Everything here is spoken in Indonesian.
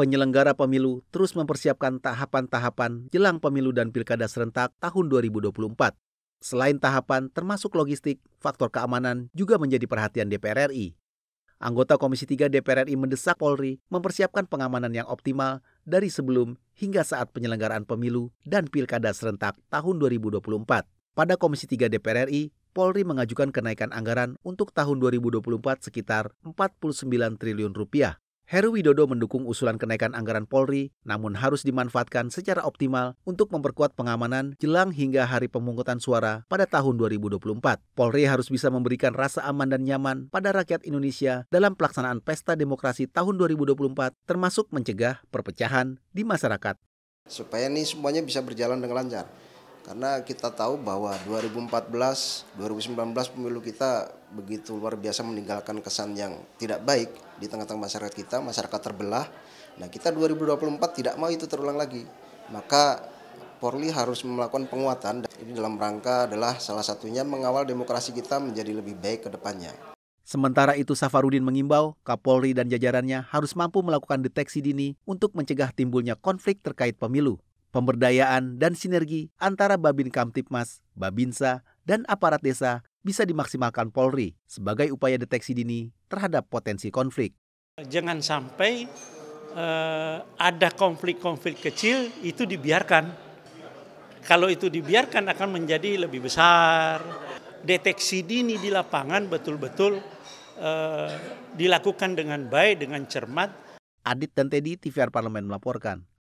penyelenggara pemilu terus mempersiapkan tahapan-tahapan jelang pemilu dan pilkada serentak tahun 2024. Selain tahapan termasuk logistik, faktor keamanan juga menjadi perhatian DPR RI. Anggota Komisi 3 DPR RI mendesak Polri mempersiapkan pengamanan yang optimal dari sebelum hingga saat penyelenggaraan pemilu dan pilkada serentak tahun 2024. Pada Komisi 3 DPR RI, Polri mengajukan kenaikan anggaran untuk tahun 2024 sekitar 49 triliun rupiah. Heru Widodo mendukung usulan kenaikan anggaran Polri, namun harus dimanfaatkan secara optimal untuk memperkuat pengamanan jelang hingga hari pemungutan suara pada tahun 2024. Polri harus bisa memberikan rasa aman dan nyaman pada rakyat Indonesia dalam pelaksanaan pesta demokrasi tahun 2024, termasuk mencegah perpecahan di masyarakat. Supaya ini semuanya bisa berjalan dengan lancar. Karena kita tahu bahwa 2014, 2019 pemilu kita begitu luar biasa meninggalkan kesan yang tidak baik di tengah-tengah masyarakat kita, masyarakat terbelah. Nah, kita 2024 tidak mau itu terulang lagi. Maka Polri harus melakukan penguatan. Dan Ini dalam rangka adalah salah satunya mengawal demokrasi kita menjadi lebih baik ke depannya. Sementara itu Safarudin mengimbau Kapolri dan jajarannya harus mampu melakukan deteksi dini untuk mencegah timbulnya konflik terkait pemilu. Pemberdayaan dan sinergi antara Babin Kamtipmas, Babinsa, dan aparat desa bisa dimaksimalkan Polri sebagai upaya deteksi dini terhadap potensi konflik. Jangan sampai uh, ada konflik-konflik kecil itu dibiarkan. Kalau itu dibiarkan akan menjadi lebih besar. Deteksi dini di lapangan betul-betul uh, dilakukan dengan baik, dengan cermat. Adit dan Teddy, TVR Parlemen melaporkan.